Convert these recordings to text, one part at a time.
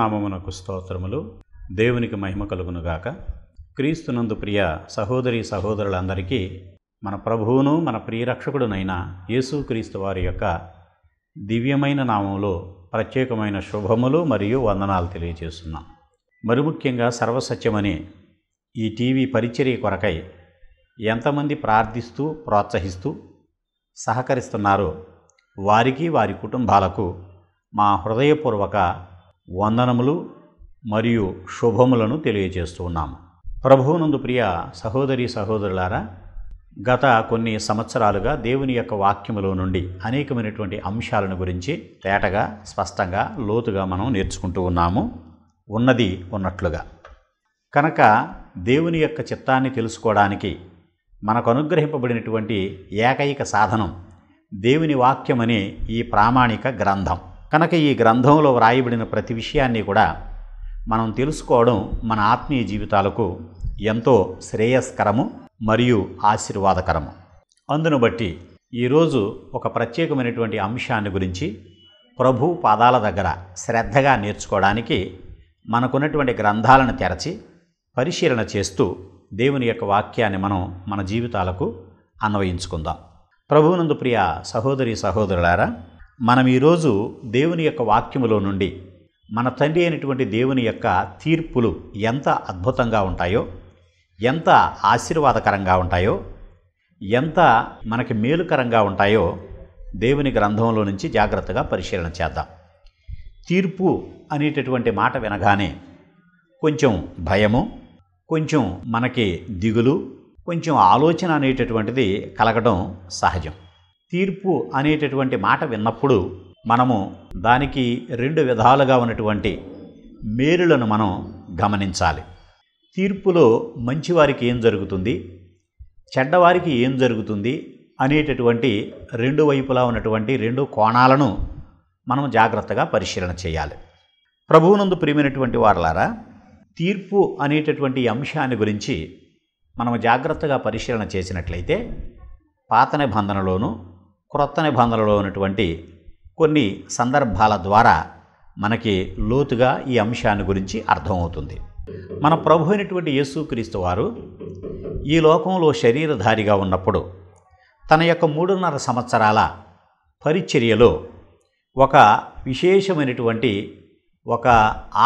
నామమునకు స్తోత్రములు దేవునికి మహిమ కలుగునుగాక క్రీస్తునందు ప్రియ సహోదరి సహోదరులందరికీ మన ప్రభువును మన ప్రియరక్షకుడునైన యేసుక్రీస్తు వారి యొక్క దివ్యమైన నామములు ప్రత్యేకమైన శుభములు మరియు వందనాలు తెలియజేస్తున్నాం మరి ముఖ్యంగా సర్వసత్యమని ఈ టీవీ పరిచర్య కొరకై ఎంతమంది ప్రార్థిస్తూ ప్రోత్సహిస్తూ సహకరిస్తున్నారో వారికి వారి కుటుంబాలకు మా హృదయపూర్వక వందనములు మరియు శుభములను తెలియజేస్తూ ఉన్నాము ప్రభువునందు ప్రియ సహోదరి సహోదరులారా గత కొన్ని సంవత్సరాలుగా దేవుని యొక్క వాక్యములో నుండి అనేకమైనటువంటి అంశాలను గురించి తేటగా స్పష్టంగా లోతుగా మనం నేర్చుకుంటూ ఉన్నాము ఉన్నది ఉన్నట్లుగా కనుక దేవుని యొక్క చిత్తాన్ని తెలుసుకోవడానికి మనకు అనుగ్రహింపబడినటువంటి ఏకైక సాధనం దేవుని వాక్యమనే ఈ ప్రామాణిక గ్రంథం కనుక ఈ గ్రంథంలో వ్రాయబడిన ప్రతి విషయాన్ని కూడా మనం తెలుసుకోవడం మన ఆత్మీయ జీవితాలకు ఎంతో శ్రేయస్కరము మరియు ఆశీర్వాదకరము అందును బట్టి ఈరోజు ఒక ప్రత్యేకమైనటువంటి అంశాన్ని గురించి ప్రభు పాదాల దగ్గర శ్రద్ధగా నేర్చుకోవడానికి మనకున్నటువంటి గ్రంథాలను తెరచి పరిశీలన చేస్తూ దేవుని యొక్క వాక్యాన్ని మనం మన జీవితాలకు అన్వయించుకుందాం ప్రభువునందు ప్రియ సహోదరి సహోదరులారా మనం ఈరోజు దేవుని యొక్క వాక్యములో నుండి మన తండ్రి అయినటువంటి దేవుని యొక్క తీర్పులు ఎంత అద్భుతంగా ఉంటాయో ఎంత ఆశీర్వాదకరంగా ఉంటాయో ఎంత మనకి మేలుకరంగా ఉంటాయో దేవుని గ్రంథంలో నుంచి జాగ్రత్తగా పరిశీలన చేద్దాం తీర్పు అనేటటువంటి మాట వినగానే కొంచెం భయము కొంచెం మనకి దిగులు కొంచెం ఆలోచన అనేటటువంటిది కలగడం సహజం తీర్పు అనేటటువంటి మాట విన్నప్పుడు మనము దానికి రెండు విధాలుగా ఉన్నటువంటి మేలులను మనం గమనించాలి తీర్పులో మంచివారికి ఏం జరుగుతుంది చెడ్డవారికి ఏం జరుగుతుంది అనేటటువంటి రెండు వైపులా ఉన్నటువంటి రెండు కోణాలను మనం జాగ్రత్తగా పరిశీలన చేయాలి ప్రభువునందు ప్రియమైనటువంటి వారలారా తీర్పు అనేటటువంటి అంశాన్ని గురించి మనం జాగ్రత్తగా పరిశీలన చేసినట్లయితే పాత నిబంధనలోనూ క్రొత్త నిబంధనలో ఉన్నటువంటి కొన్ని సందర్భాల ద్వారా మనకి లోతుగా ఈ అంశాన్ని గురించి అర్థమవుతుంది మన ప్రభు అయినటువంటి యేసుక్రీస్తు వారు ఈ లోకంలో శరీరధారిగా ఉన్నప్పుడు తన యొక్క మూడున్నర సంవత్సరాల పరిచర్యలో ఒక విశేషమైనటువంటి ఒక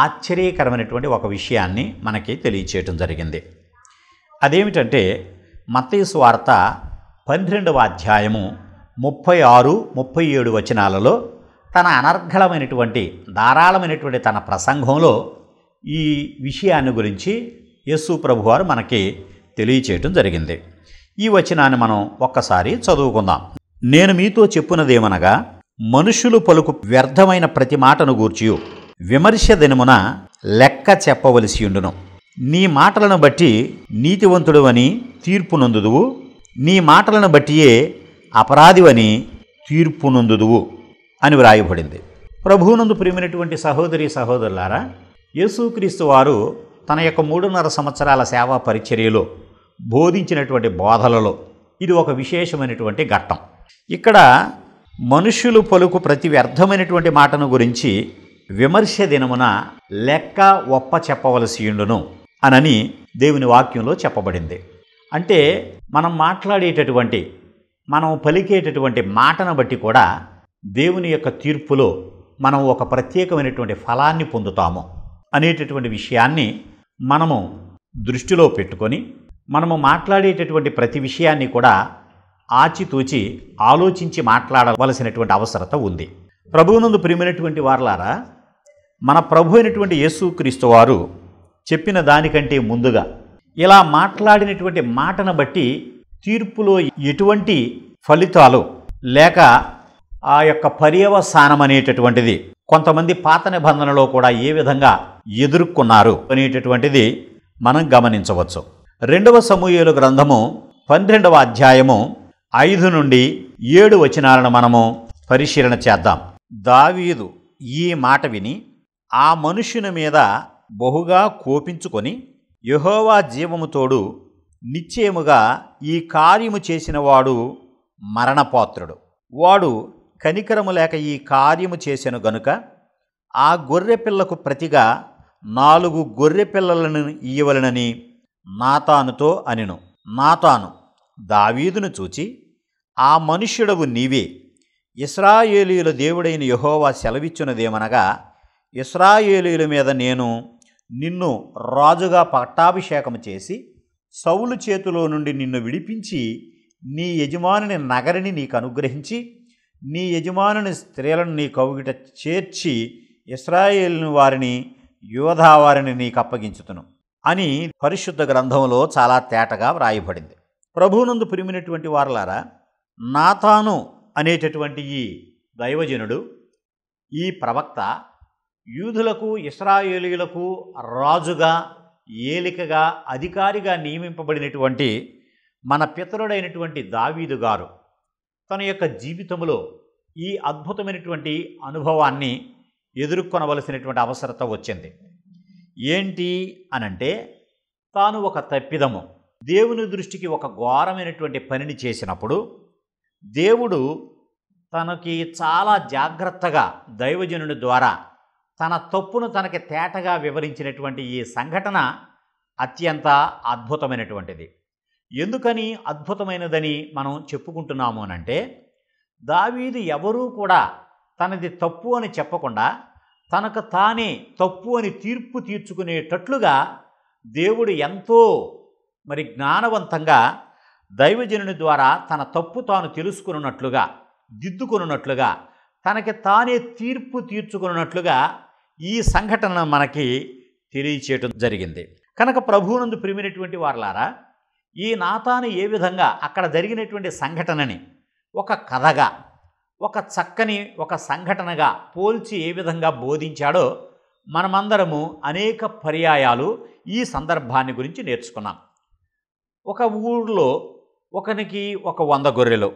ఆశ్చర్యకరమైనటువంటి ఒక విషయాన్ని మనకి తెలియచేయటం జరిగింది అదేమిటంటే మతీసు వార్త పన్నెండవ అధ్యాయము ముప్పై ఆరు ముప్పై ఏడు వచనాలలో తన అనర్ఘలమైనటువంటి ధారాళమైనటువంటి తన ప్రసంగంలో ఈ విషయాన్ని గురించి యస్సు ప్రభువారు మనకి తెలియచేయటం జరిగింది ఈ వచనాన్ని మనం ఒక్కసారి చదువుకుందాం నేను మీతో చెప్పున్నదేమనగా మనుషులు పలుకు వ్యర్థమైన ప్రతి మాటను గూర్చి విమర్శ దినమున లెక్క చెప్పవలసి ఉండును నీ మాటలను బట్టి నీతివంతుడు అని తీర్పు నందుదువు నీ మాటలను బట్టియే అపరాధివని తీర్పునందుదువు అని వ్రాయబడింది ప్రభువునందు ప్రేమైనటువంటి సహోదరి సహోదరులారా యేసుక్రీస్తు వారు తన యొక్క మూడున్నర సంవత్సరాల సేవా పరిచర్యలో బోధించినటువంటి బోధలలో ఇది ఒక విశేషమైనటువంటి ఘట్టం ఇక్కడ మనుష్యులు పలుకు ప్రతి వ్యర్థమైనటువంటి మాటను గురించి విమర్శ దినమున లెక్క ఒప్ప ఉండును అనని దేవుని వాక్యంలో చెప్పబడింది అంటే మనం మాట్లాడేటటువంటి మనం పలికేటటువంటి మాటను బట్టి కూడా దేవుని యొక్క తీర్పులో మనం ఒక ప్రత్యేకమైనటువంటి ఫలాన్ని పొందుతాము అనేటటువంటి విషయాన్ని మనము దృష్టిలో పెట్టుకొని మనము మాట్లాడేటటువంటి ప్రతి విషయాన్ని కూడా ఆచితూచి ఆలోచించి మాట్లాడవలసినటువంటి అవసరత ఉంది ప్రభువునందు ప్రియమైనటువంటి వారలారా మన ప్రభు అయినటువంటి యేసుక్రీస్తు వారు చెప్పిన దానికంటే ముందుగా ఇలా మాట్లాడినటువంటి మాటను బట్టి తీర్పులో ఎటువంటి ఫలితాలు లేక ఆ యొక్క పర్యవసానం అనేటటువంటిది కొంతమంది పాత నిబంధనలో కూడా ఏ విధంగా ఎదుర్కొన్నారు అనేటటువంటిది మనం గమనించవచ్చు రెండవ సమూహలు గ్రంథము పన్నెండవ అధ్యాయము ఐదు నుండి ఏడు వచనాలను మనము పరిశీలన చేద్దాం దావీదు ఈ మాట విని ఆ మనుషుని మీద బహుగా కోపించుకొని యహోవా జీవముతోడు నిశ్చయముగా ఈ కార్యము చేసినవాడు మరణపాత్రుడు వాడు కనికరము లేక ఈ కార్యము చేసెను గనుక ఆ గొర్రెపిల్లకు ప్రతిగా నాలుగు గొర్రెపిల్లలను ఇయ్యవలనని నాతానుతో అనిను నాతాను దావీదును చూచి ఆ మనుష్యుడవు నీవే ఇస్రాయేలీల దేవుడైన యహోవా సెలవిచ్చునదేమనగా ఇస్రాయేలీయుల మీద నేను నిన్ను రాజుగా పట్టాభిషేకం చేసి సౌలు చేతిలో నుండి నిన్ను విడిపించి నీ యజమానుని నగరిని నీకు అనుగ్రహించి నీ యజమానుని స్త్రీలను నీ కవుగిట చేర్చి ఇస్రాయేల్ని వారిని యోధా వారిని నీకు అప్పగించుతును అని పరిశుద్ధ గ్రంథంలో చాలా తేటగా వ్రాయబడింది ప్రభువునందు పిరిమినటువంటి వారలారా నాతాను అనేటటువంటి ఈ దైవజనుడు ఈ ప్రవక్త యూదులకు ఇస్రాయేలీలకు రాజుగా ఏలికగా అధికారిగా నియమింపబడినటువంటి మన పితరుడైనటువంటి దావీదు గారు తన యొక్క జీవితంలో ఈ అద్భుతమైనటువంటి అనుభవాన్ని ఎదుర్కొనవలసినటువంటి అవసరత వచ్చింది ఏంటి అనంటే తాను ఒక తప్పిదము దేవుని దృష్టికి ఒక ఘోరమైనటువంటి పనిని చేసినప్పుడు దేవుడు తనకి చాలా జాగ్రత్తగా దైవజనుడి ద్వారా తన తప్పును తనకి తేటగా వివరించినటువంటి ఈ సంఘటన అత్యంత అద్భుతమైనటువంటిది ఎందుకని అద్భుతమైనదని మనం చెప్పుకుంటున్నాము అనంటే దావీదు ఎవరూ కూడా తనది తప్పు అని చెప్పకుండా తనకు తానే తప్పు అని తీర్పు తీర్చుకునేటట్లుగా దేవుడు ఎంతో మరి జ్ఞానవంతంగా దైవజనుని ద్వారా తన తప్పు తాను తెలుసుకున్నట్లుగా దిద్దుకున్నట్లుగా తనకి తానే తీర్పు తీర్చుకున్నట్లుగా ఈ సంఘటన మనకి తెలియచేయటం జరిగింది కనుక ప్రభువునందు ప్రిమినటువంటి వారలారా ఈ నాతాను ఏ విధంగా అక్కడ జరిగినటువంటి సంఘటనని ఒక కథగా ఒక చక్కని ఒక సంఘటనగా పోల్చి ఏ విధంగా బోధించాడో మనమందరము అనేక పర్యాయాలు ఈ సందర్భాన్ని గురించి నేర్చుకున్నాం ఒక ఊళ్ళో ఒకనికి ఒక వంద గొర్రెలు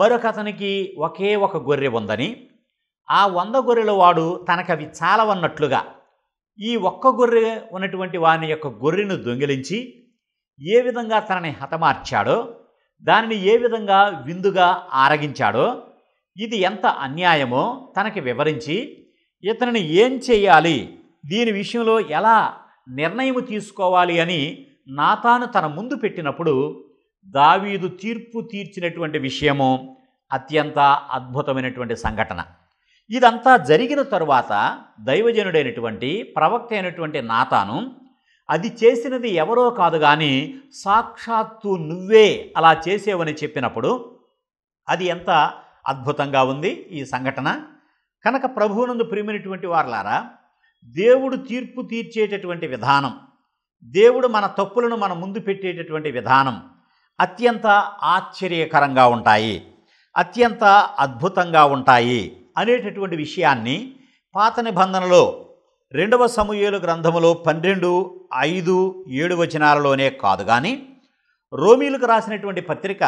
మరొక అతనికి ఒకే ఒక గొర్రె ఉందని ఆ వంద గొర్రెల వాడు తనకవి చాలవన్నట్లుగా ఈ ఒక్క గొర్రె ఉన్నటువంటి వాని యొక్క గొర్రెను దొంగిలించి ఏ విధంగా తనని హతమార్చాడో దానిని ఏ విధంగా విందుగా ఆరగించాడో ఇది ఎంత అన్యాయమో తనకి వివరించి ఇతనిని ఏం చేయాలి దీని విషయంలో ఎలా నిర్ణయం తీసుకోవాలి అని నాతాను తన ముందు పెట్టినప్పుడు దావీదు తీర్పు తీర్చినటువంటి విషయము అత్యంత అద్భుతమైనటువంటి సంఘటన ఇదంతా జరిగిన తరువాత దైవజనుడైనటువంటి ప్రవక్త అయినటువంటి నాతాను అది చేసినది ఎవరో కాదు కానీ సాక్షాత్తు నువ్వే అలా చేసేవని చెప్పినప్పుడు అది ఎంత అద్భుతంగా ఉంది ఈ సంఘటన కనుక ప్రభువునందు ప్రియమైనటువంటి వారులారా దేవుడు తీర్పు తీర్చేటటువంటి విధానం దేవుడు మన తప్పులను మన ముందు పెట్టేటటువంటి విధానం అత్యంత ఆశ్చర్యకరంగా ఉంటాయి అత్యంత అద్భుతంగా ఉంటాయి అనేటటువంటి విషయాన్ని పాత నిబంధనలో రెండవ సమూహేలు గ్రంథములో పన్నెండు ఐదు ఏడు వచనాలలోనే కాదు కానీ రోమీలకు రాసినటువంటి పత్రిక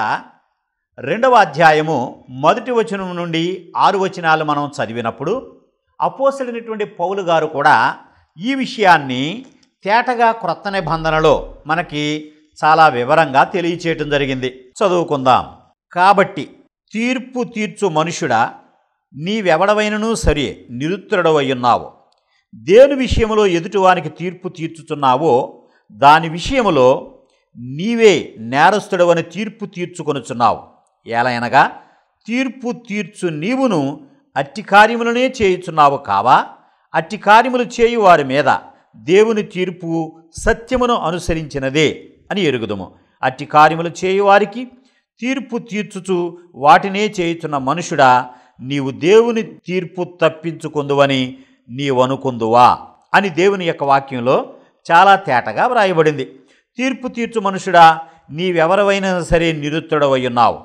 రెండవ అధ్యాయము మొదటి వచనం నుండి ఆరు వచనాలు మనం చదివినప్పుడు అపోసలైనటువంటి పౌలు గారు కూడా ఈ విషయాన్ని తేటగా క్రొత్త నిబంధనలో మనకి చాలా వివరంగా తెలియచేయటం జరిగింది చదువుకుందాం కాబట్టి తీర్పు తీర్చు మనుషుడా నీవెవడవైనను సరే నిరుత్తరుడవయ్యున్నావు దేని విషయంలో ఎదుటివానికి తీర్పు తీర్చుతున్నావో దాని విషయంలో నీవే నేరస్తుడవని తీర్పు తీర్చుకొనుచున్నావు ఎలాయనగా తీర్పు తీర్చు నీవును అట్టి కార్యములనే చేయుచున్నావు కావా అట్టి కార్యములు చేయువారి మీద దేవుని తీర్పు సత్యమును అనుసరించినదే అని ఎరుగుదము అట్టి కార్యములు చేయువారికి తీర్పు తీర్చుచు వాటినే చేయుచున్న మనుషుడా నీవు దేవుని తీర్పు తప్పించుకుందువని నీవనుకుందువా అని దేవుని యొక్క వాక్యంలో చాలా తేటగా వ్రాయబడింది తీర్పు తీర్చు మనుషుడా నీవెవరవైనా సరే నిరుత్తుడవై ఉన్నావు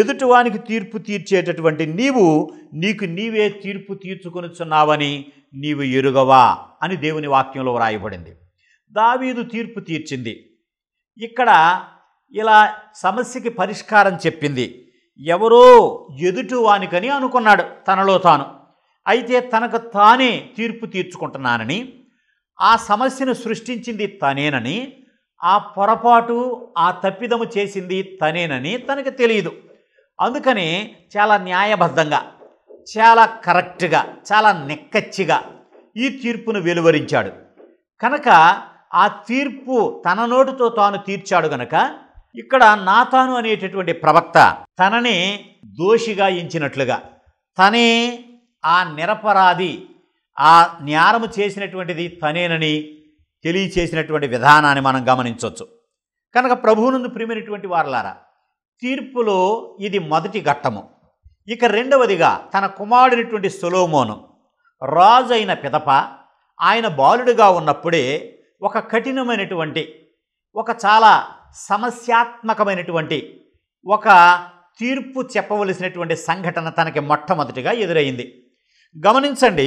ఎదుటివానికి తీర్పు తీర్చేటటువంటి నీవు నీకు నీవే తీర్పు తీర్చుకొనిచున్నావని నీవు ఎరుగవా అని దేవుని వాక్యంలో వ్రాయబడింది దావీదు తీర్పు తీర్చింది ఇక్కడ ఇలా సమస్యకి పరిష్కారం చెప్పింది ఎవరో ఎదుటివానికని అనుకున్నాడు తనలో తాను అయితే తనకు తానే తీర్పు తీర్చుకుంటున్నానని ఆ సమస్యను సృష్టించింది తనేనని ఆ పొరపాటు ఆ తప్పిదము చేసింది తనేనని తనకు తెలియదు అందుకని చాలా న్యాయబద్ధంగా చాలా కరెక్ట్గా చాలా నిక్కచ్చిగా ఈ తీర్పును వెలువరించాడు కనుక ఆ తీర్పు తన నోటితో తాను తీర్చాడు గనక ఇక్కడ నాతాను అనేటటువంటి ప్రవక్త తనని దోషిగా ఎంచినట్లుగా తనే ఆ నిరపరాధి ఆ న్యారము చేసినటువంటిది తనేనని తెలియచేసినటువంటి విధానాన్ని మనం గమనించవచ్చు కనుక ప్రభువునందు ప్రిమినటువంటి వారలారా తీర్పులో ఇది మొదటి ఘట్టము ఇక రెండవదిగా తన కుమారుడినటువంటి సొలోమోను రాజు అయిన పిదప ఆయన బాలుడిగా ఉన్నప్పుడే ఒక కఠినమైనటువంటి ఒక చాలా సమస్యాత్మకమైనటువంటి ఒక తీర్పు చెప్పవలసినటువంటి సంఘటన తనకి మొట్టమొదటిగా ఎదురయ్యింది గమనించండి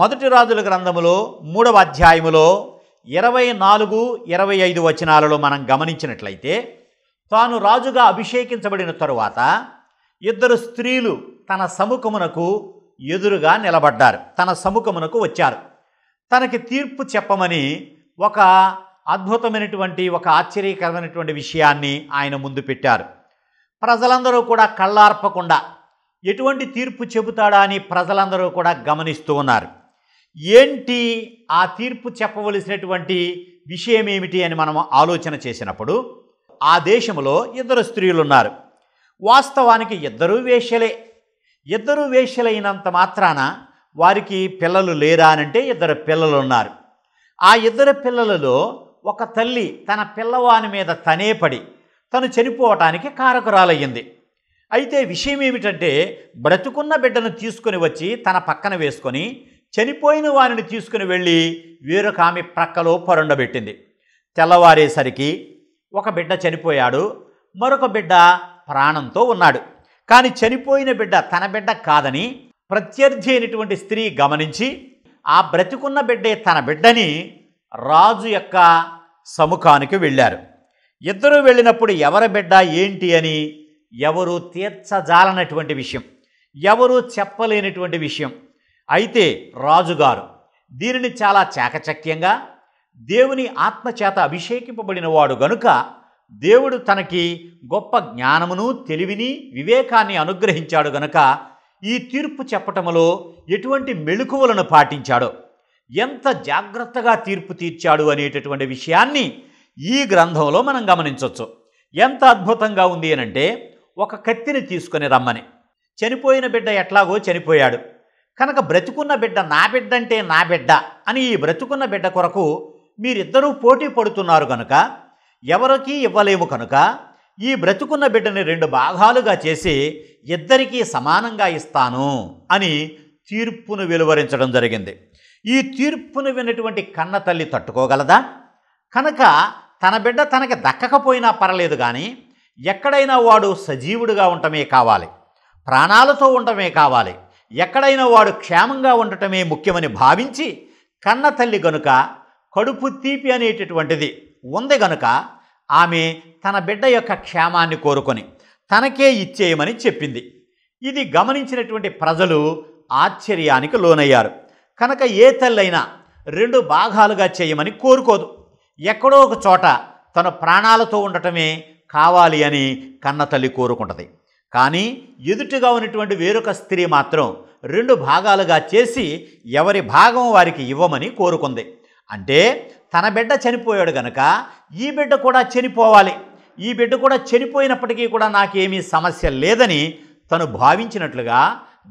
మొదటి రాజుల గ్రంథములో మూడవ అధ్యాయములో ఇరవై నాలుగు ఇరవై ఐదు వచనాలలో మనం గమనించినట్లయితే తాను రాజుగా అభిషేకించబడిన తరువాత ఇద్దరు స్త్రీలు తన సముఖమునకు ఎదురుగా నిలబడ్డారు తన సముఖమునకు వచ్చారు తనకి తీర్పు చెప్పమని ఒక అద్భుతమైనటువంటి ఒక ఆశ్చర్యకరమైనటువంటి విషయాన్ని ఆయన ముందు పెట్టారు ప్రజలందరూ కూడా కళ్ళార్పకుండా ఎటువంటి తీర్పు చెబుతాడా అని ప్రజలందరూ కూడా గమనిస్తూ ఉన్నారు ఏంటి ఆ తీర్పు చెప్పవలసినటువంటి విషయం ఏమిటి అని మనం ఆలోచన చేసినప్పుడు ఆ దేశంలో ఇద్దరు స్త్రీలు ఉన్నారు వాస్తవానికి ఇద్దరూ వేష్యలే ఇద్దరు వేష్యలైనంత మాత్రాన వారికి పిల్లలు లేరా అనంటే ఇద్దరు పిల్లలు ఉన్నారు ఆ ఇద్దరు పిల్లలలో ఒక తల్లి తన పిల్లవాని మీద తనే పడి తను చనిపోవటానికి కారకురాలయ్యింది అయితే విషయం ఏమిటంటే బ్రతుకున్న బిడ్డను తీసుకుని వచ్చి తన పక్కన వేసుకొని చనిపోయిన వారిని తీసుకుని వెళ్ళి వేరొక ఆమె ప్రక్కలో పరుండబెట్టింది తెల్లవారేసరికి ఒక బిడ్డ చనిపోయాడు మరొక బిడ్డ ప్రాణంతో ఉన్నాడు కానీ చనిపోయిన బిడ్డ తన బిడ్డ కాదని ప్రత్యర్థి అయినటువంటి స్త్రీ గమనించి ఆ బ్రతికున్న బిడ్డే తన బిడ్డని రాజు యొక్క సముఖానికి వెళ్ళారు ఇద్దరూ వెళ్ళినప్పుడు ఎవరి బిడ్డ ఏంటి అని ఎవరు తీర్చజాలనటువంటి విషయం ఎవరు చెప్పలేనటువంటి విషయం అయితే రాజుగారు దీనిని చాలా చాకచక్యంగా దేవుని ఆత్మచేత అభిషేకింపబడినవాడు గనుక దేవుడు తనకి గొప్ప జ్ఞానమును తెలివిని వివేకాన్ని అనుగ్రహించాడు గనుక ఈ తీర్పు చెప్పటంలో ఎటువంటి మెళుకువలను పాటించాడో ఎంత జాగ్రత్తగా తీర్పు తీర్చాడు అనేటటువంటి విషయాన్ని ఈ గ్రంథంలో మనం గమనించవచ్చు ఎంత అద్భుతంగా ఉంది అనంటే ఒక కత్తిని తీసుకుని రమ్మని చనిపోయిన బిడ్డ ఎట్లాగో చనిపోయాడు కనుక బ్రతుకున్న బిడ్డ నా బిడ్డ అంటే నా బిడ్డ అని ఈ బ్రతుకున్న బిడ్డ కొరకు మీరిద్దరూ పోటీ పడుతున్నారు కనుక ఎవరికీ ఇవ్వలేము కనుక ఈ బ్రతుకున్న బిడ్డని రెండు భాగాలుగా చేసి ఇద్దరికీ సమానంగా ఇస్తాను అని తీర్పును వెలువరించడం జరిగింది ఈ తీర్పును విన్నటువంటి కన్న తల్లి తట్టుకోగలదా కనుక తన బిడ్డ తనకి దక్కకపోయినా పర్లేదు కానీ ఎక్కడైనా వాడు సజీవుడిగా ఉండటమే కావాలి ప్రాణాలతో ఉండటమే కావాలి ఎక్కడైనా వాడు క్షేమంగా ఉండటమే ముఖ్యమని భావించి కన్న తల్లి గనుక కడుపు తీపి అనేటటువంటిది ఉంది గనుక ఆమె తన బిడ్డ యొక్క క్షేమాన్ని కోరుకొని తనకే ఇచ్చేయమని చెప్పింది ఇది గమనించినటువంటి ప్రజలు ఆశ్చర్యానికి లోనయ్యారు కనుక ఏ తల్లైనా రెండు భాగాలుగా చేయమని కోరుకోదు ఎక్కడో ఒక చోట తన ప్రాణాలతో ఉండటమే కావాలి అని కన్న తల్లి కోరుకుంటుంది కానీ ఎదుటిగా ఉన్నటువంటి వేరొక స్త్రీ మాత్రం రెండు భాగాలుగా చేసి ఎవరి భాగం వారికి ఇవ్వమని కోరుకుంది అంటే తన బిడ్డ చనిపోయాడు కనుక ఈ బిడ్డ కూడా చనిపోవాలి ఈ బిడ్డ కూడా చనిపోయినప్పటికీ కూడా నాకేమీ సమస్య లేదని తను భావించినట్లుగా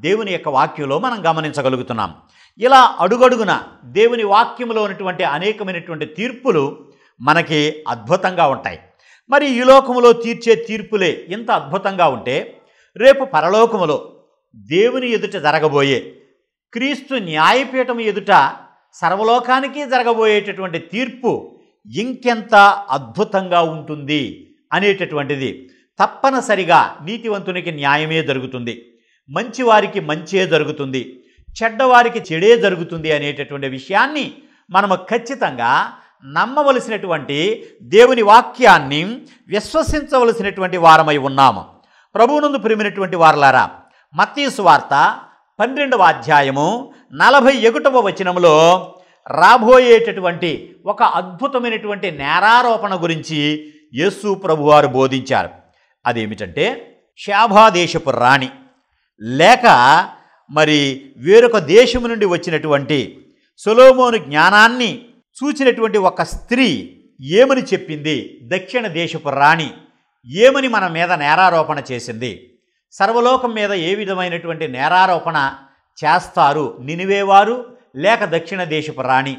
దేవుని యొక్క వాక్యంలో మనం గమనించగలుగుతున్నాం ఇలా అడుగడుగున దేవుని వాక్యంలో ఉన్నటువంటి అనేకమైనటువంటి తీర్పులు మనకి అద్భుతంగా ఉంటాయి మరి ఈ లోకములో తీర్చే తీర్పులే ఇంత అద్భుతంగా ఉంటే రేపు పరలోకములో దేవుని ఎదుట జరగబోయే క్రీస్తు న్యాయపీఠం ఎదుట సర్వలోకానికి జరగబోయేటటువంటి తీర్పు ఇంకెంత అద్భుతంగా ఉంటుంది అనేటటువంటిది తప్పనిసరిగా నీతివంతునికి న్యాయమే జరుగుతుంది మంచివారికి మంచే జరుగుతుంది చెడ్డవారికి చెడే జరుగుతుంది అనేటటువంటి విషయాన్ని మనము ఖచ్చితంగా నమ్మవలసినటువంటి దేవుని వాక్యాన్ని విశ్వసించవలసినటువంటి వారమై ఉన్నాము ప్రభువునందు ప్రిమినటువంటి వారలారా మత్తీసు వార్త పన్నెండవ అధ్యాయము నలభై ఒకటవ వచనంలో రాబోయేటటువంటి ఒక అద్భుతమైనటువంటి నేరారోపణ గురించి యేసు ప్రభువారు బోధించారు అదేమిటంటే శాభాదేశపు రాణి లేక మరి వేరొక దేశం నుండి వచ్చినటువంటి సులోమోను జ్ఞానాన్ని చూచినటువంటి ఒక స్త్రీ ఏమని చెప్పింది దక్షిణ దేశపు రాణి ఏమని మన మీద నేరారోపణ చేసింది సర్వలోకం మీద ఏ విధమైనటువంటి నేరారోపణ చేస్తారు నినివేవారు లేక దక్షిణ దేశపు రాణి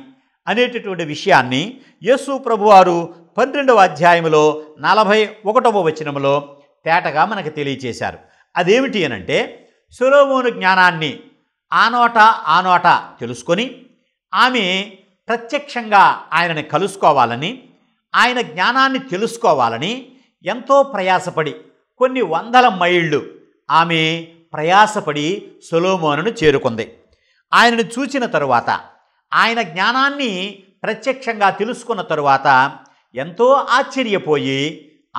అనేటటువంటి విషయాన్ని యస్సు ప్రభువారు పన్నెండవ అధ్యాయంలో నలభై ఒకటవ వచనంలో తేటగా మనకు తెలియచేశారు అదేమిటి అనంటే సులోమోను జ్ఞానాన్ని ఆనోట ఆనోట తెలుసుకొని ఆమె ప్రత్యక్షంగా ఆయనని కలుసుకోవాలని ఆయన జ్ఞానాన్ని తెలుసుకోవాలని ఎంతో ప్రయాసపడి కొన్ని వందల మైళ్ళు ఆమె ప్రయాసపడి సొలోమోనును చేరుకుంది ఆయనను చూచిన తరువాత ఆయన జ్ఞానాన్ని ప్రత్యక్షంగా తెలుసుకున్న తరువాత ఎంతో ఆశ్చర్యపోయి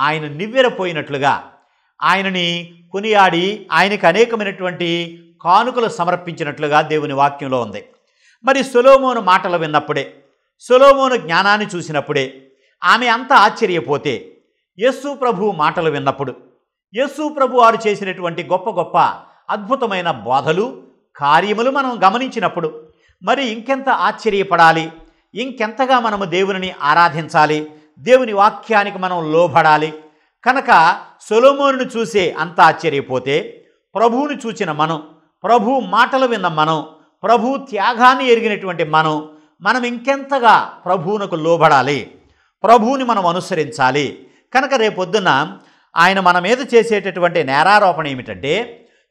ఆయన నివ్వెరపోయినట్లుగా ఆయనని కొనియాడి ఆయనకు అనేకమైనటువంటి కానుకలు సమర్పించినట్లుగా దేవుని వాక్యంలో ఉంది మరి సొలోమోను మాటలు విన్నప్పుడే సొలోమోను జ్ఞానాన్ని చూసినప్పుడే ఆమె అంత ఆశ్చర్యపోతే యస్సు ప్రభు మాటలు విన్నప్పుడు యేసు ప్రభు వారు చేసినటువంటి గొప్ప గొప్ప అద్భుతమైన బోధలు కార్యములు మనం గమనించినప్పుడు మరి ఇంకెంత ఆశ్చర్యపడాలి ఇంకెంతగా మనము దేవుని ఆరాధించాలి దేవుని వాక్యానికి మనం లోబడాలి కనుక సొలోమోను చూసే అంత ఆశ్చర్యపోతే ప్రభువుని చూచిన మనం ప్రభు మాటలు విన్న మనం ప్రభు త్యాగాన్ని ఎరిగినటువంటి మనం మనం ఇంకెంతగా ప్రభువునకు లోబడాలి ప్రభువుని మనం అనుసరించాలి కనుక రేపొద్దున ఆయన మన మీద చేసేటటువంటి నేరారోపణ ఏమిటంటే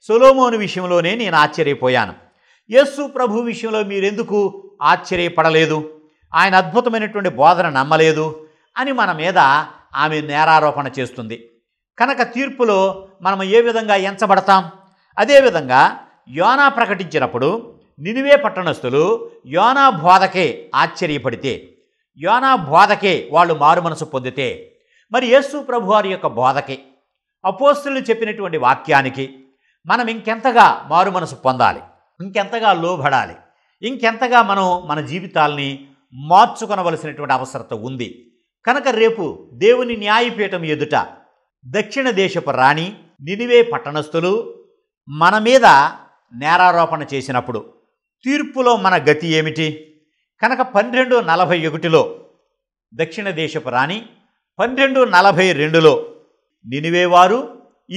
సొలోమోను విషయంలోనే నేను ఆశ్చర్యపోయాను యస్సు ప్రభు విషయంలో మీరెందుకు ఆశ్చర్యపడలేదు ఆయన అద్భుతమైనటువంటి బోధన నమ్మలేదు అని మన మీద ఆమె నేరారోపణ చేస్తుంది కనుక తీర్పులో మనం ఏ విధంగా ఎంచబడతాం అదేవిధంగా యోనా ప్రకటించినప్పుడు నినివే పట్టణస్థులు యోనా బోధకే ఆశ్చర్యపడితే యోనా బోధకే వాళ్ళు మారు మనసు పొందితే మరి యేసు ప్రభు వారి యొక్క బోధకి అపోస్తులు చెప్పినటువంటి వాక్యానికి మనం ఇంకెంతగా మారు మనసు పొందాలి ఇంకెంతగా లోబడాలి ఇంకెంతగా మనం మన జీవితాల్ని మార్చుకొనవలసినటువంటి అవసరత ఉంది కనుక రేపు దేవుని న్యాయపీఠం ఎదుట దక్షిణ దేశపు రాణి నినివే పట్టణస్థులు మన మీద నేరారోపణ చేసినప్పుడు తీర్పులో మన గతి ఏమిటి కనుక పన్నెండు నలభై ఒకటిలో దక్షిణ దేశపు రాణి పన్నెండు నలభై రెండులో నినివేవారు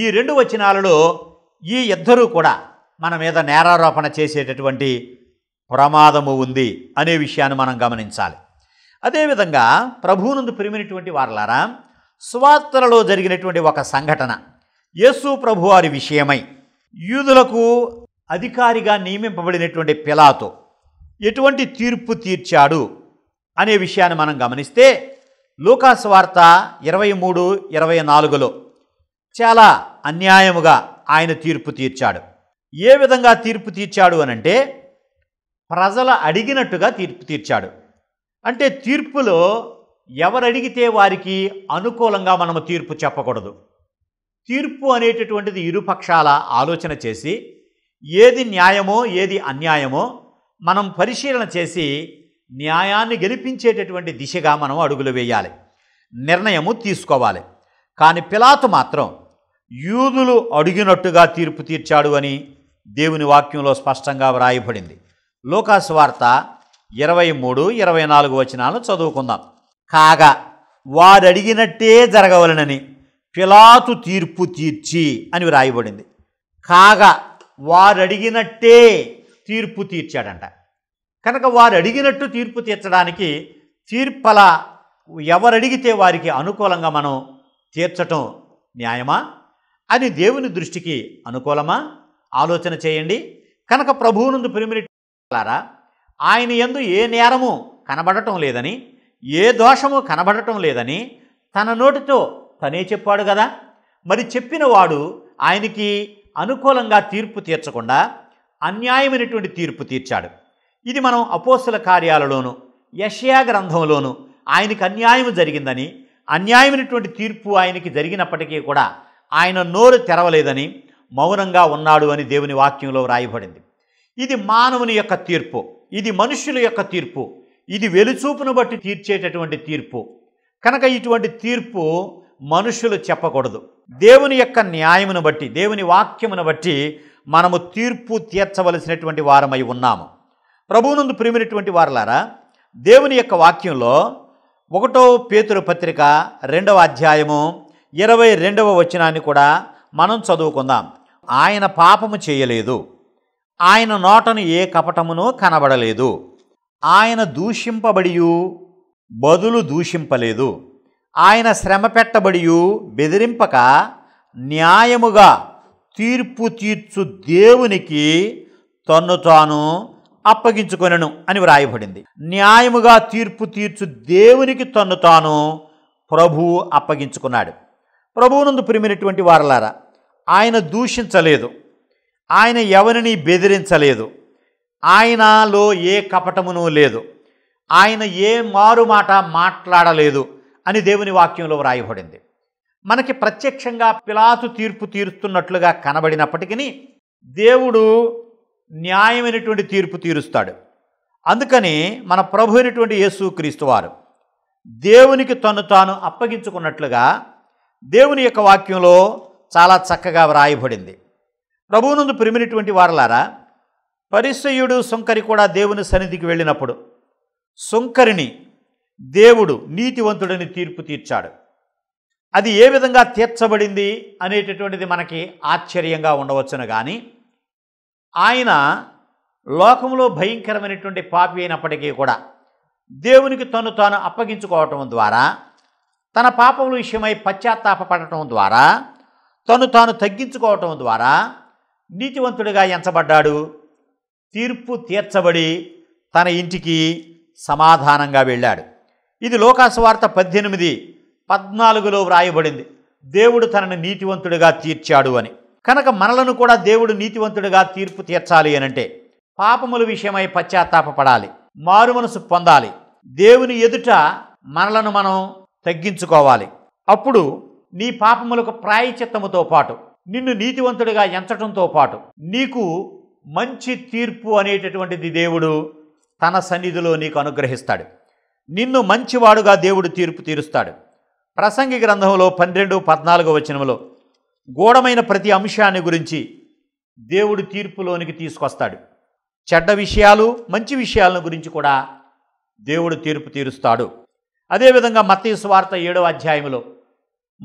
ఈ రెండు వచనాలలో ఈ ఇద్దరూ కూడా మన మీద నేరారోపణ చేసేటటువంటి ప్రమాదము ఉంది అనే విషయాన్ని మనం గమనించాలి అదేవిధంగా ప్రభువునందు ప్రిమినటువంటి వారలారా స్వార్తలలో జరిగినటువంటి ఒక సంఘటన యేసు ప్రభువారి విషయమై యూదులకు అధికారిగా నియమింపబడినటువంటి పిలాతో ఎటువంటి తీర్పు తీర్చాడు అనే విషయాన్ని మనం గమనిస్తే లూకాసు వార్త ఇరవై మూడు ఇరవై నాలుగులో చాలా అన్యాయముగా ఆయన తీర్పు తీర్చాడు ఏ విధంగా తీర్పు తీర్చాడు అనంటే ప్రజల అడిగినట్టుగా తీర్పు తీర్చాడు అంటే తీర్పులో ఎవరడిగితే అడిగితే వారికి అనుకూలంగా మనము తీర్పు చెప్పకూడదు తీర్పు అనేటటువంటిది ఇరుపక్షాల ఆలోచన చేసి ఏది న్యాయమో ఏది అన్యాయమో మనం పరిశీలన చేసి న్యాయాన్ని గెలిపించేటటువంటి దిశగా మనం అడుగులు వేయాలి నిర్ణయము తీసుకోవాలి కానీ పిలాతు మాత్రం యూదులు అడిగినట్టుగా తీర్పు తీర్చాడు అని దేవుని వాక్యంలో స్పష్టంగా వ్రాయబడింది లోకాసు వార్త ఇరవై మూడు ఇరవై నాలుగు వచనాలు చదువుకుందాం కాగా వారడిగినట్టే జరగవలనని పిలాతు తీర్పు తీర్చి అని వ్రాయబడింది కాగా వారడిగినట్టే తీర్పు తీర్చాడంట కనుక వారు అడిగినట్టు తీర్పు తీర్చడానికి తీర్పల ఎవరడిగితే వారికి అనుకూలంగా మనం తీర్చటం న్యాయమా అది దేవుని దృష్టికి అనుకూలమా ఆలోచన చేయండి కనుక ప్రభువునందు ప్రిమిరిటారా ఆయన ఎందు ఏ నేరము కనబడటం లేదని ఏ దోషము కనబడటం లేదని తన నోటితో తనే చెప్పాడు కదా మరి చెప్పిన వాడు ఆయనకి అనుకూలంగా తీర్పు తీర్చకుండా అన్యాయమైనటువంటి తీర్పు తీర్చాడు ఇది మనం అపోస్తుల కార్యాలలోను యషయా గ్రంథంలోను ఆయనకు అన్యాయం జరిగిందని అన్యాయమైనటువంటి తీర్పు ఆయనకి జరిగినప్పటికీ కూడా ఆయన నోరు తెరవలేదని మౌనంగా ఉన్నాడు అని దేవుని వాక్యంలో వ్రాయబడింది ఇది మానవుని యొక్క తీర్పు ఇది మనుష్యుల యొక్క తీర్పు ఇది వెలుచూపును బట్టి తీర్చేటటువంటి తీర్పు కనుక ఇటువంటి తీర్పు మనుషులు చెప్పకూడదు దేవుని యొక్క న్యాయమును బట్టి దేవుని వాక్యమును బట్టి మనము తీర్పు తీర్చవలసినటువంటి వారమై ఉన్నాము ప్రభువునందు ప్రేమైనటువంటి వారలారా దేవుని యొక్క వాక్యంలో ఒకటో పేతురు పత్రిక రెండవ అధ్యాయము ఇరవై రెండవ వచనాన్ని కూడా మనం చదువుకుందాం ఆయన పాపము చేయలేదు ఆయన నోటను ఏ కపటమునో కనబడలేదు ఆయన దూషింపబడియు బదులు దూషింపలేదు ఆయన శ్రమ పెట్టబడియు బెదిరింపక న్యాయముగా తీర్పు తీర్చు దేవునికి తన్ను తాను అప్పగించుకొనను అని వ్రాయబడింది న్యాయముగా తీర్పు తీర్చు దేవునికి తన్ను తాను ప్రభువు అప్పగించుకున్నాడు ప్రభువునందు ప్రిమినటువంటి వారలారా ఆయన దూషించలేదు ఆయన ఎవరిని బెదిరించలేదు ఆయనలో ఏ కపటమునూ లేదు ఆయన ఏ మారుమాట మాట్లాడలేదు అని దేవుని వాక్యంలో వ్రాయబడింది మనకి ప్రత్యక్షంగా పిలాతు తీర్పు తీరుస్తున్నట్లుగా కనబడినప్పటికీ దేవుడు న్యాయమైనటువంటి తీర్పు తీరుస్తాడు అందుకని మన ప్రభు అయినటువంటి యేసుక్రీస్తు వారు దేవునికి తను తాను అప్పగించుకున్నట్లుగా దేవుని యొక్క వాక్యంలో చాలా చక్కగా వ్రాయబడింది ప్రభువునందు ప్రిమినటువంటి వారలారా పరిశయుడు సుంకరి కూడా దేవుని సన్నిధికి వెళ్ళినప్పుడు సుంకరిని దేవుడు నీతివంతుడని తీర్పు తీర్చాడు అది ఏ విధంగా తీర్చబడింది అనేటటువంటిది మనకి ఆశ్చర్యంగా ఉండవచ్చును కానీ ఆయన లోకంలో భయంకరమైనటువంటి పాపి అయినప్పటికీ కూడా దేవునికి తను తాను అప్పగించుకోవటం ద్వారా తన పాపముల విషయమై పశ్చాత్తాపడటం ద్వారా తను తాను తగ్గించుకోవటం ద్వారా నీతివంతుడిగా ఎంచబడ్డాడు తీర్పు తీర్చబడి తన ఇంటికి సమాధానంగా వెళ్ళాడు ఇది లోకాసువార్త పద్దెనిమిది పద్నాలుగులో వ్రాయబడింది దేవుడు తనను నీతివంతుడిగా తీర్చాడు అని కనుక మనలను కూడా దేవుడు నీతివంతుడిగా తీర్పు తీర్చాలి అనంటే పాపముల విషయమై పశ్చాత్తాపడాలి మారు మనసు పొందాలి దేవుని ఎదుట మనలను మనం తగ్గించుకోవాలి అప్పుడు నీ పాపములకు ప్రాయచిత్తముతో పాటు నిన్ను నీతివంతుడిగా ఎంచటంతో పాటు నీకు మంచి తీర్పు అనేటటువంటిది దేవుడు తన సన్నిధిలో నీకు అనుగ్రహిస్తాడు నిన్ను మంచివాడుగా దేవుడు తీర్పు తీరుస్తాడు ప్రసంగి గ్రంథంలో పన్నెండు పద్నాలుగు వచనంలో గూఢమైన ప్రతి అంశాన్ని గురించి దేవుడు తీర్పులోనికి తీసుకొస్తాడు చెడ్డ విషయాలు మంచి విషయాలను గురించి కూడా దేవుడు తీర్పు తీరుస్తాడు అదేవిధంగా మతీయ స్వార్త ఏడవ అధ్యాయంలో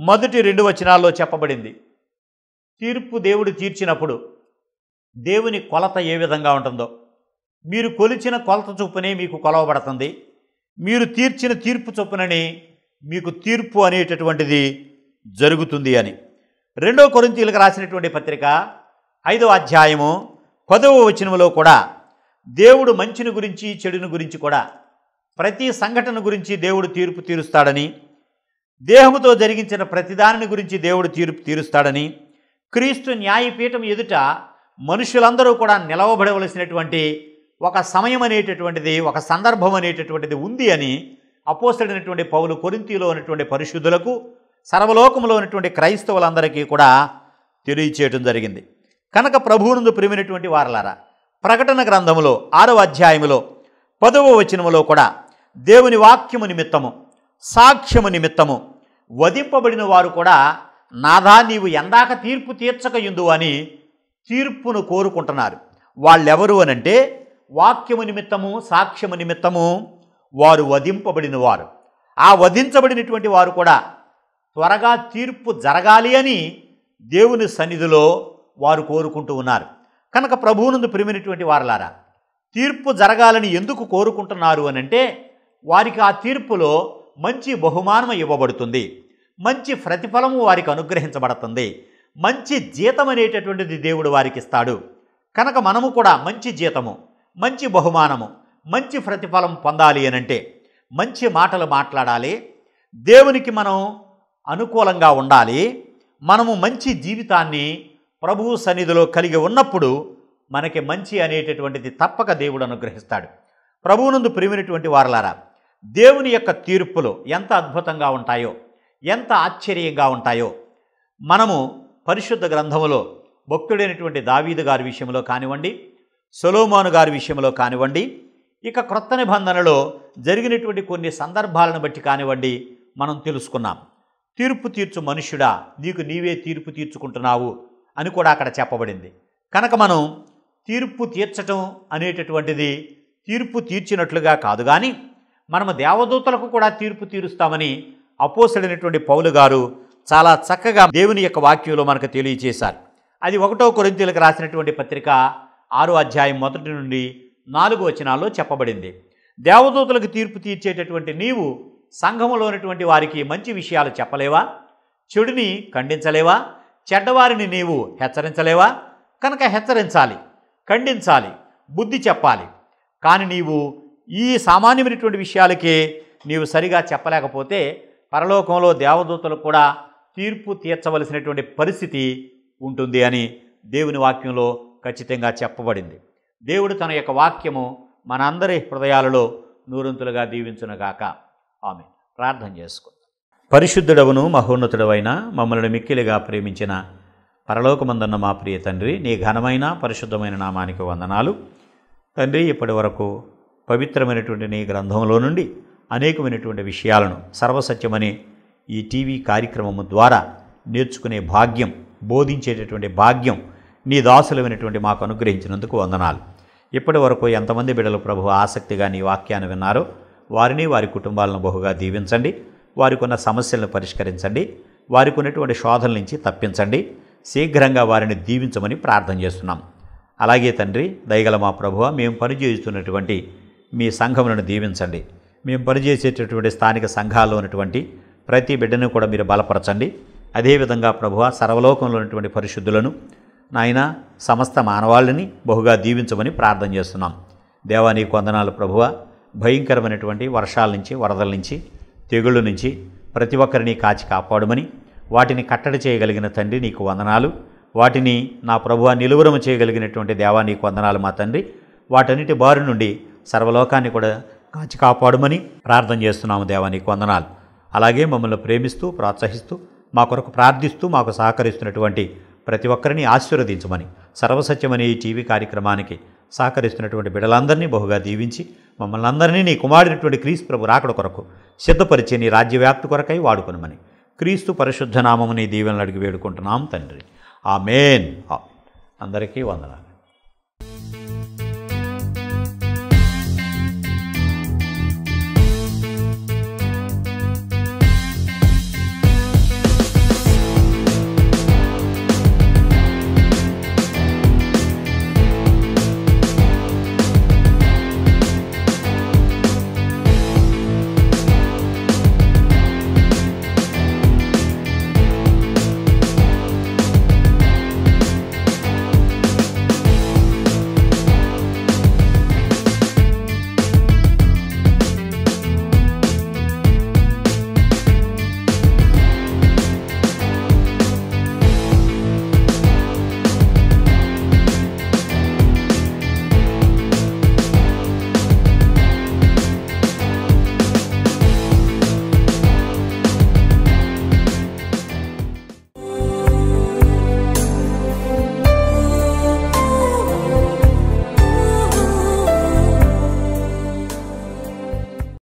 మొదటి రెండు వచనాల్లో చెప్పబడింది తీర్పు దేవుడు తీర్చినప్పుడు దేవుని కొలత ఏ విధంగా ఉంటుందో మీరు కొలిచిన కొలత చొప్పునే మీకు కొలవబడుతుంది మీరు తీర్చిన తీర్పు చొప్పునని మీకు తీర్పు అనేటటువంటిది జరుగుతుంది అని రెండో కొరింతీలకు రాసినటువంటి పత్రిక ఐదవ అధ్యాయము పదవ వచనములో కూడా దేవుడు మంచిని గురించి చెడుని గురించి కూడా ప్రతి సంఘటన గురించి దేవుడు తీర్పు తీరుస్తాడని దేహముతో జరిగించిన ప్రతిదానిని గురించి దేవుడు తీర్పు తీరుస్తాడని క్రీస్తు న్యాయపీఠం ఎదుట మనుషులందరూ కూడా నిలవబడవలసినటువంటి ఒక సమయం అనేటటువంటిది ఒక సందర్భం అనేటటువంటిది ఉంది అని అపోసడైనటువంటి పౌలు కొరింతీలో ఉన్నటువంటి పరిశుద్ధులకు సర్వలోకంలో ఉన్నటువంటి క్రైస్తవులందరికీ కూడా తెలియచేయటం జరిగింది కనుక ప్రభువునందు ప్రిమినటువంటి వారలారా ప్రకటన గ్రంథములో ఆరవ అధ్యాయములో పదవ వచనములో కూడా దేవుని వాక్యము నిమిత్తము సాక్ష్యము నిమిత్తము వధింపబడిన వారు కూడా నాదా నీవు ఎందాక తీర్పు తీర్చక తీర్చకయుందు అని తీర్పును కోరుకుంటున్నారు వాళ్ళెవరు అనంటే వాక్యము నిమిత్తము సాక్ష్యము నిమిత్తము వారు వధింపబడిన వారు ఆ వధించబడినటువంటి వారు కూడా త్వరగా తీర్పు జరగాలి అని దేవుని సన్నిధిలో వారు కోరుకుంటూ ఉన్నారు కనుక ప్రభువునందు ప్రిమినటువంటి వారలారా తీర్పు జరగాలని ఎందుకు కోరుకుంటున్నారు అని అంటే వారికి ఆ తీర్పులో మంచి బహుమానం ఇవ్వబడుతుంది మంచి ప్రతిఫలము వారికి అనుగ్రహించబడుతుంది మంచి జీతం అనేటటువంటిది దేవుడు వారికి ఇస్తాడు కనుక మనము కూడా మంచి జీతము మంచి బహుమానము మంచి ప్రతిఫలం పొందాలి అనంటే మంచి మాటలు మాట్లాడాలి దేవునికి మనం అనుకూలంగా ఉండాలి మనము మంచి జీవితాన్ని ప్రభువు సన్నిధిలో కలిగి ఉన్నప్పుడు మనకి మంచి అనేటటువంటిది తప్పక దేవుడు అనుగ్రహిస్తాడు ప్రభువునందు ప్రేమినటువంటి వారలారా దేవుని యొక్క తీర్పులు ఎంత అద్భుతంగా ఉంటాయో ఎంత ఆశ్చర్యంగా ఉంటాయో మనము పరిశుద్ధ గ్రంథములో భక్తుడైనటువంటి దావీదు గారి విషయంలో కానివ్వండి సొలోమాను గారి విషయంలో కానివ్వండి ఇక క్రొత్త నిబంధనలో జరిగినటువంటి కొన్ని సందర్భాలను బట్టి కానివ్వండి మనం తెలుసుకున్నాం తీర్పు తీర్చు మనుష్యుడా నీకు నీవే తీర్పు తీర్చుకుంటున్నావు అని కూడా అక్కడ చెప్పబడింది కనుక మనం తీర్పు తీర్చటం అనేటటువంటిది తీర్పు తీర్చినట్లుగా కాదు కానీ మనము దేవదూతలకు కూడా తీర్పు తీరుస్తామని అపోసడైనటువంటి పౌలు గారు చాలా చక్కగా దేవుని యొక్క వాక్యంలో మనకు తెలియచేశారు అది ఒకటో కొరింతీలకు రాసినటువంటి పత్రిక ఆరో అధ్యాయం మొదటి నుండి నాలుగు వచనాల్లో చెప్పబడింది దేవదూతలకు తీర్పు తీర్చేటటువంటి నీవు సంఘములోనటువంటి వారికి మంచి విషయాలు చెప్పలేవా చెడుని ఖండించలేవా చెడ్డవారిని నీవు హెచ్చరించలేవా కనుక హెచ్చరించాలి ఖండించాలి బుద్ధి చెప్పాలి కానీ నీవు ఈ సామాన్యమైనటువంటి విషయాలకే నీవు సరిగా చెప్పలేకపోతే పరలోకంలో దేవదూతలు కూడా తీర్పు తీర్చవలసినటువంటి పరిస్థితి ఉంటుంది అని దేవుని వాక్యంలో ఖచ్చితంగా చెప్పబడింది దేవుడు తన యొక్క వాక్యము మనందరి హృదయాలలో నూరంతులుగా దీవించునగాక ఆమె ప్రార్థన చేసుకుందాం పరిశుద్ధుడవును మహోన్నతుడవైన మమ్మల్ని మిక్కిలిగా ప్రేమించిన పరలోకమందన్న మా ప్రియ తండ్రి నీ ఘనమైన పరిశుద్ధమైన నామానికి వందనాలు తండ్రి ఇప్పటి వరకు పవిత్రమైనటువంటి నీ గ్రంథంలో నుండి అనేకమైనటువంటి విషయాలను సర్వసత్యమనే ఈ టీవీ కార్యక్రమము ద్వారా నేర్చుకునే భాగ్యం బోధించేటటువంటి భాగ్యం నీ దాసులమైనటువంటి మాకు అనుగ్రహించినందుకు వందనాలు ఇప్పటి వరకు ఎంతమంది బిడలు ప్రభు ఆసక్తిగా నీ వాక్యాన్ని విన్నారో వారిని వారి కుటుంబాలను బహుగా దీవించండి వారికి ఉన్న సమస్యలను పరిష్కరించండి వారికి ఉన్నటువంటి శోధన నుంచి తప్పించండి శీఘ్రంగా వారిని దీవించమని ప్రార్థన చేస్తున్నాం అలాగే తండ్రి దయగల మా ప్రభువ మేము పనిచేస్తున్నటువంటి మీ సంఘములను దీవించండి మేము పనిచేసేటటువంటి స్థానిక సంఘాల్లో ఉన్నటువంటి ప్రతి బిడ్డను కూడా మీరు బలపరచండి అదేవిధంగా ప్రభువ సర్వలోకంలో ఉన్నటువంటి పరిశుద్ధులను నాయన సమస్త మానవాళ్ళని బహుగా దీవించమని ప్రార్థన చేస్తున్నాం దేవానీ కొందనాలు ప్రభువ భయంకరమైనటువంటి వర్షాల నుంచి వరదల నుంచి తెగుళ్ళ నుంచి ప్రతి ఒక్కరిని కాచి కాపాడమని వాటిని కట్టడి చేయగలిగిన తండ్రి నీకు వందనాలు వాటిని నా ప్రభువ నిలువరం చేయగలిగినటువంటి దేవా నీకు వందనాలు మా తండ్రి వాటన్నిటి బారి నుండి సర్వలోకాన్ని కూడా కాచి కాపాడమని ప్రార్థన చేస్తున్నాము దేవా నీకు వందనాలు అలాగే మమ్మల్ని ప్రేమిస్తూ ప్రోత్సహిస్తూ మా కొరకు ప్రార్థిస్తూ మాకు సహకరిస్తున్నటువంటి ప్రతి ఒక్కరిని ఆశీర్వదించమని సర్వసత్యమనే ఈ టీవీ కార్యక్రమానికి సహకరిస్తున్నటువంటి బిడలందరినీ బహుగా దీవించి మమ్మల్ని అందరినీ నీ కుమారుడినటువంటి క్రీస్తు ప్రభు రాకడ కొరకు సిద్ధపరిచే నీ రాజ్యవ్యాప్తి కొరకై వాడుకునమని క్రీస్తు పరిశుద్ధ నీ దీవెనలు అడిగి వేడుకుంటున్నాం తండ్రి ఆ మేన్ అందరికీ వందనాలు